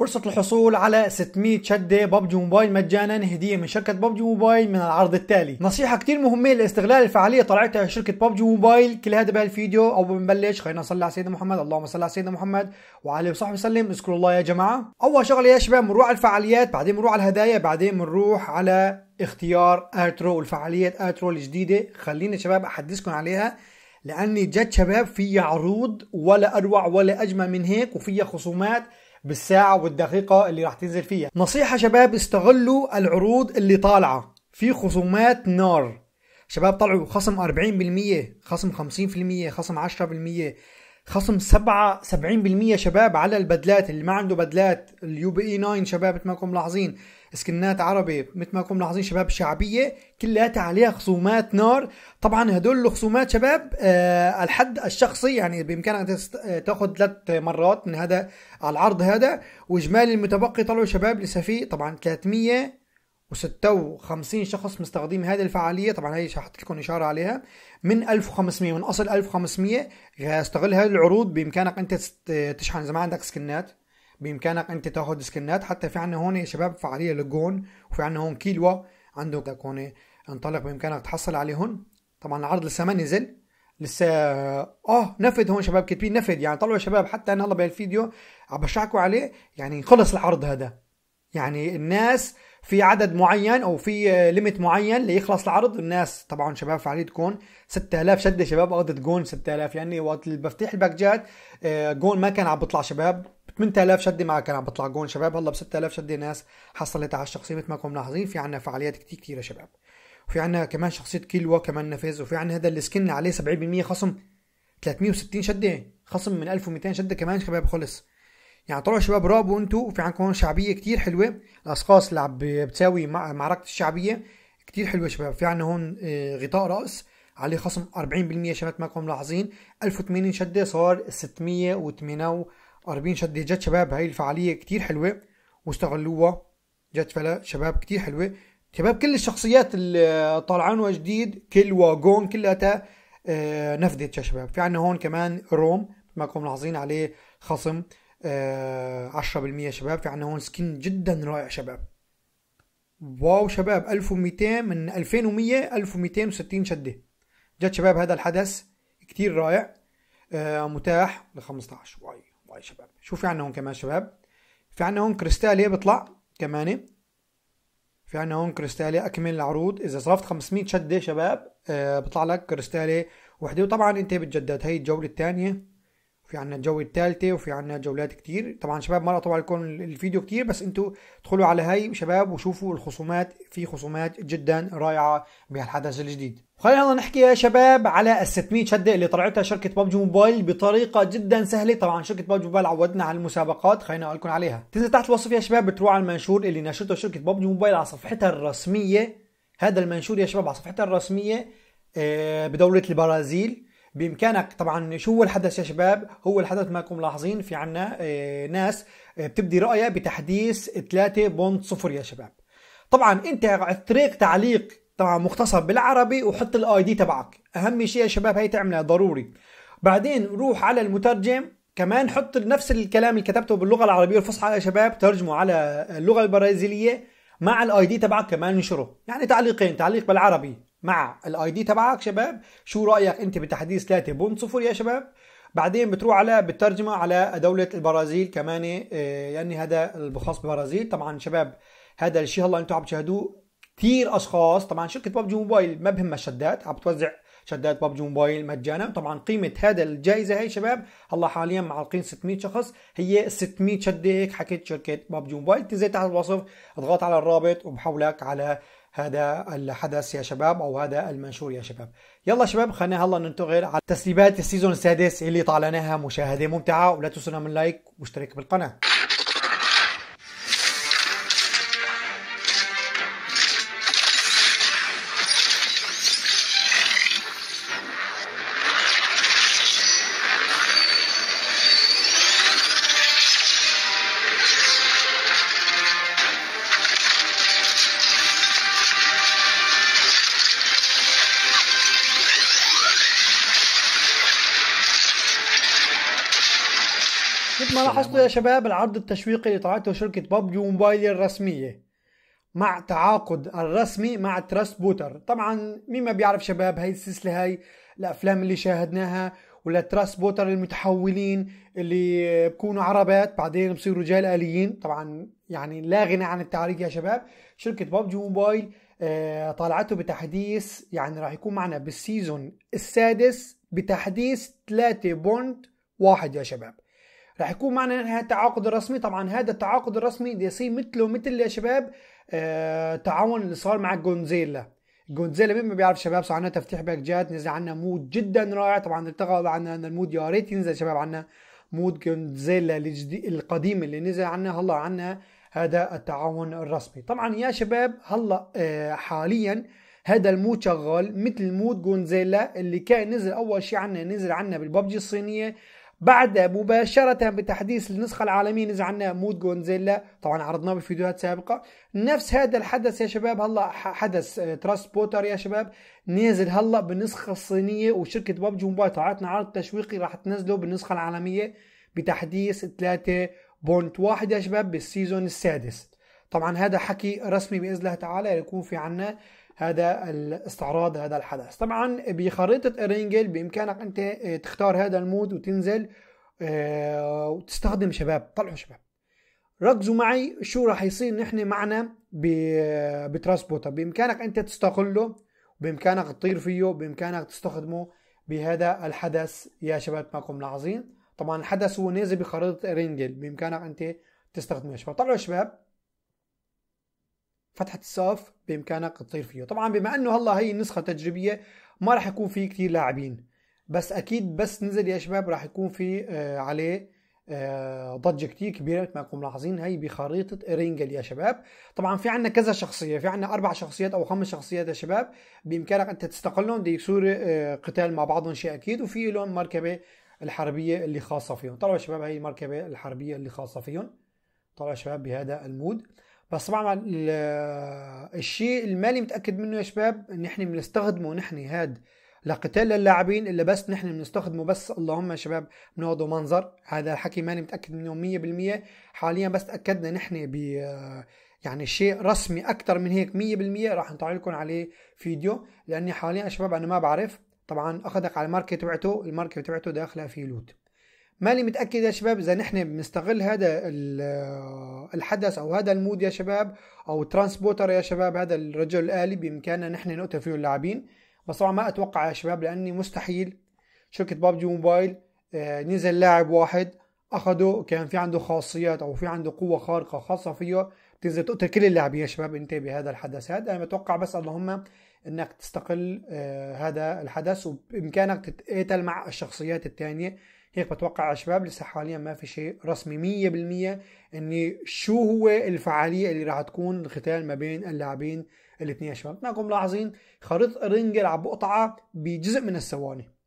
فرصة الحصول على 600 شدة ببجي موبايل مجانا هدية من شركة ببجي موبايل من العرض التالي نصيحة كتير مهمة لاستغلال الفعالية طلعتها شركة ببجي موبايل كل هذا بهالفيديو أول ما بنبلش خلينا نصلي على سيدنا محمد اللهم صل على سيدنا محمد وعلى وصحبه وسلم اذكروا الله يا جماعة أول شغلة يا شباب بنروح على الفعاليات بعدين بنروح على الهدايا بعدين بنروح على اختيار اترو والفعاليات اترو الجديدة خليني شباب أحدثكم عليها لأني جد شباب في عروض ولا أروع ولا أجمل من هيك وفيها خصومات بالساعة والدقيقة اللي راح تنزل فيها نصيحة شباب استغلوا العروض اللي طالعة في خصومات نار شباب طلعوا خصم 40% خصم 50% خصم 10% خصم 7 70% شباب على البدلات اللي ما عنده بدلات اليو بي اي 9 شباب مثل ما كنتم ملاحظين سكنات عربي مثل ما كنتم ملاحظين شباب شعبيه كلياتها عليها خصومات نار طبعا هدول الخصومات شباب آه الحد الشخصي يعني بامكانك آه، تاخذ ثلاث مرات من هذا العرض هذا واجمالي المتبقي طلعوا شباب لسه في طبعا 300 و56 شخص مستخدمين هذه الفعالية طبعا هي هحط لكم إشارة عليها من 1500 من أصل 1500 استغل هذه العروض بإمكانك أنت تشحن إذا ما عندك سكنات بإمكانك أنت تاخذ سكنات حتى في عندنا هون يا شباب فعالية للجون وفي عندنا هون كيلوا عندك طيب، هون انطلق بإمكانك تحصل عليهم طبعا العرض لسه ما نزل لسه اه نفد هون شباب كاتبين نفد يعني طلعوا شباب حتى انا هلا بهالفيديو عم بشرحكم عليه يعني خلص العرض هذا يعني الناس في عدد معين او في ليميت آه، معين ليخلص العرض الناس طبعا شباب فعاليه تكون 6000 شده شباب اخذت جون 6000 يعني وقت اللي بفتح الباكجات آه، جون ما كان عم بيطلع شباب 8000 شده ما كان عم بيطلع جون شباب هلا ب 6000 شده ناس حصلت على الشخصيه مثل ما كنتم ملاحظين في عندنا فعاليات كثير يا شباب وفي عندنا كمان شخصيه كيلوا كمان نفيز وفي عندنا هذا السكن عليه 70% خصم 360 شده خصم من 1200 شده كمان شباب خلص يعني طلعوا شباب رابوا انتوا في عندكم هون شعبيه كتير حلوه الاشخاص اللي بتساوي معركه الشعبيه كتير حلوه شباب في عندنا هون آه، غطاء راس عليه خصم 40% شباب كنتم ملاحظين 1080 شده صار 648 شده جد شباب هاي الفعاليه كتير حلوه واستغلوها جد فلا شباب كتير حلوه شباب كل الشخصيات اللي طالعانوا جديد كل واجون كلها آه، نفذت يا شباب في عندنا هون كمان روم كنتم ملاحظين عليه خصم 10% آه، شباب في عنا هون سكين جدا رائع شباب واو شباب 1200 من 2100 1260 شده جد شباب هذا الحدث كتير رائع آه، متاح ل 15 واي واي شباب شو في عنا هون كمان شباب في عنا هون كريستالي بيطلع كمان في عنا هون كريستالي اكمل العروض اذا صرفت 500 شده شباب آه بيطلع لك كريستالي وحده وطبعا انت بتجدد هي الجوله الثانيه في عندنا الجو الثالثة وفي عندنا جولات كتير طبعا شباب مرة طبعا يكون الفيديو كتير بس انتوا ادخلوا على هاي شباب وشوفوا الخصومات في خصومات جدا رائعة بهالحدث الجديد خلينا هلا نحكي يا شباب على ال 600 شده اللي طلعتها شركه ببجي موبايل بطريقه جدا سهله طبعا شركه ببجي موبايل عودنا على المسابقات خلينا اقول لكم عليها تنزل تحت الوصف يا شباب بتروح على المنشور اللي نشرته شركه ببجي موبايل على صفحتها الرسميه هذا المنشور يا شباب على صفحتها الرسميه آه، بدوله البرازيل بامكانك طبعا شو هو الحدث يا شباب هو الحدث ما كنتم ملاحظين في عنا آه، ناس آه، بتبدي رأيها بتحديث 3.0 يا شباب طبعا انت طريق تعليق طبعا مختصر بالعربي وحط الاي دي تبعك اهم شيء يا شباب هي تعملها ضروري بعدين روح على المترجم كمان حط نفس الكلام اللي كتبته باللغه العربيه الفصحى يا شباب ترجمه على اللغه البرازيليه مع الاي دي تبعك كمان انشره يعني تعليقين تعليق بالعربي مع الاي دي تبعك شباب شو رايك انت بتحديث 3.0 يا شباب بعدين بتروح على بالترجمه على دوله البرازيل كمان آه، يعني هذا الخاص بالبرازيل طبعا شباب هذا الشيء هلا انتم عم تشاهدوه كثير اشخاص طبعا شركه ببجي موبايل ما بهمها الشدات عم بتوزع شدات ببجي موبايل مجانا طبعا قيمه هذا الجائزه هي شباب هلا حاليا معلقين 600 شخص هي 600 شده هيك حكيت شركه ببجي موبايل تنزل تحت الوصف اضغط على الرابط وبحولك على هذا الحدث يا شباب او هذا المنشور يا شباب يلا شباب خلينا هلا ننتقل على تسريبات السيزون السادس اللي طالناها مشاهده ممتعه ولا تنسونا من لايك واشترك بالقناه ما لاحظتوا يا شباب العرض التشويقي اللي طلعته شركة بابجي موبايل الرسمية مع تعاقد الرسمي مع تراست بوتر طبعا مين ما بيعرف شباب هاي السلسلة هاي الأفلام اللي شاهدناها ولا تراست بوتر المتحولين اللي بكونوا عربات بعدين بصيروا رجال آليين طبعا يعني لا غنى عن التعريف يا شباب شركة بابجي آه، موبايل طالعته بتحديث يعني راح يكون معنا بالسيزون السادس بتحديث 3.1 يا شباب رح يكون معنا نهاية التعاقد الرسمي طبعا هذا التعاقد الرسمي يصير مثله مثل يا شباب آه تعاون اللي صار مع جونزيلا جونزيلا مين ما بيعرف شباب صار عندنا تفتيح باكجات نزل عنا مود جدا رائع طبعا ارتغى عنا المود يا ريت ينزل شباب عنا مود جونزيلا القديم اللي نزل عنا هلا عنا هذا التعاون الرسمي طبعا يا شباب هلا آه حاليا هذا المود شغال مثل مود جونزيلا اللي كان نزل اول شيء عنا نزل عنا بالببجي الصينيه بعد مباشرة بتحديث النسخة العالمية نزعنا مود جونزيلا طبعا عرضناه بفيديوهات سابقة نفس هذا الحدث يا شباب هلا حدث آه، تراست بوتر يا شباب نازل هلا بالنسخة الصينية وشركة ببجي موبايل طلعتنا عرض تشويقي راح تنزله بالنسخة العالمية بتحديث 3.1 يا شباب بالسيزون السادس طبعا هذا حكي رسمي باذن الله تعالى يكون في عنا هذا الاستعراض هذا الحدث طبعا بخريطة ارينجل بامكانك انت آه، تختار هذا المود وتنزل آه، وتستخدم شباب طلعوا شباب ركزوا معي شو راح يصير نحن معنا آه، بترانسبوتا بامكانك انت تستقله بامكانك تطير فيه بامكانك تستخدمه بهذا الحدث يا شباب معكم العظيم طبعا الحدث هو نازل بخريطة ارينجل بامكانك انت تستخدمه يا شباب طلعوا شباب فتحه الصف بامكانك تطير فيه طبعا بما انه هلا هي نسخه تجريبيه ما راح يكون في كثير لاعبين بس اكيد بس نزل يا شباب راح يكون في آه عليه آه، ضجه كتير كبيره مثل ما انكم ملاحظين هي بخريطه ارينجل يا شباب طبعا في عندنا كذا شخصيه في عندنا اربع شخصيات او خمس شخصيات يا شباب بامكانك انت تستقلهم دي يصير آه، قتال مع بعضهم شيء اكيد وفي لهم مركبه الحربيه اللي خاصه فيهم طلعوا يا شباب هي المركبه الحربيه اللي خاصه فيهم طلعوا يا شباب بهذا المود بس طبعا الشيء المالي متاكد منه يا شباب ان احنا بنستخدمه نحن هاد لقتال اللاعبين الا بس نحن بنستخدمه بس اللهم يا شباب بنقعدوا منظر هذا الحكي ماني متاكد منه 100% حاليا بس تاكدنا نحن ب يعني شيء رسمي اكثر من هيك 100% راح نطلع لكم عليه فيديو لاني حاليا يا شباب انا ما بعرف طبعا اخذك على الماركه تبعته الماركه تبعته داخله في لوت مالي متاكد يا شباب اذا نحن بنستغل هذا الحدث او هذا المود يا شباب او ترانسبوتر يا شباب هذا الرجل الالي بامكاننا نحن نقتل فيه اللاعبين بس طبعا ما اتوقع يا شباب لاني مستحيل شركه بابجي موبايل آه، نزل لاعب واحد اخده كان في عنده خاصيات او في عنده قوه خارقه خاصه فيه تنزل تقتل كل اللاعبين يا شباب انت بهذا الحدث هذا انا بتوقع بس اللهم انك تستقل آه، هذا الحدث وبامكانك تتقاتل مع الشخصيات الثانيه هيك بتوقع يا شباب لسه حاليا ما في شيء رسمي 100% اني شو هو الفعاليه اللي راح تكون الختال ما بين اللاعبين الاثنين يا شباب ما ملاحظين خريطه رنجل عم بقطعها بجزء من الثواني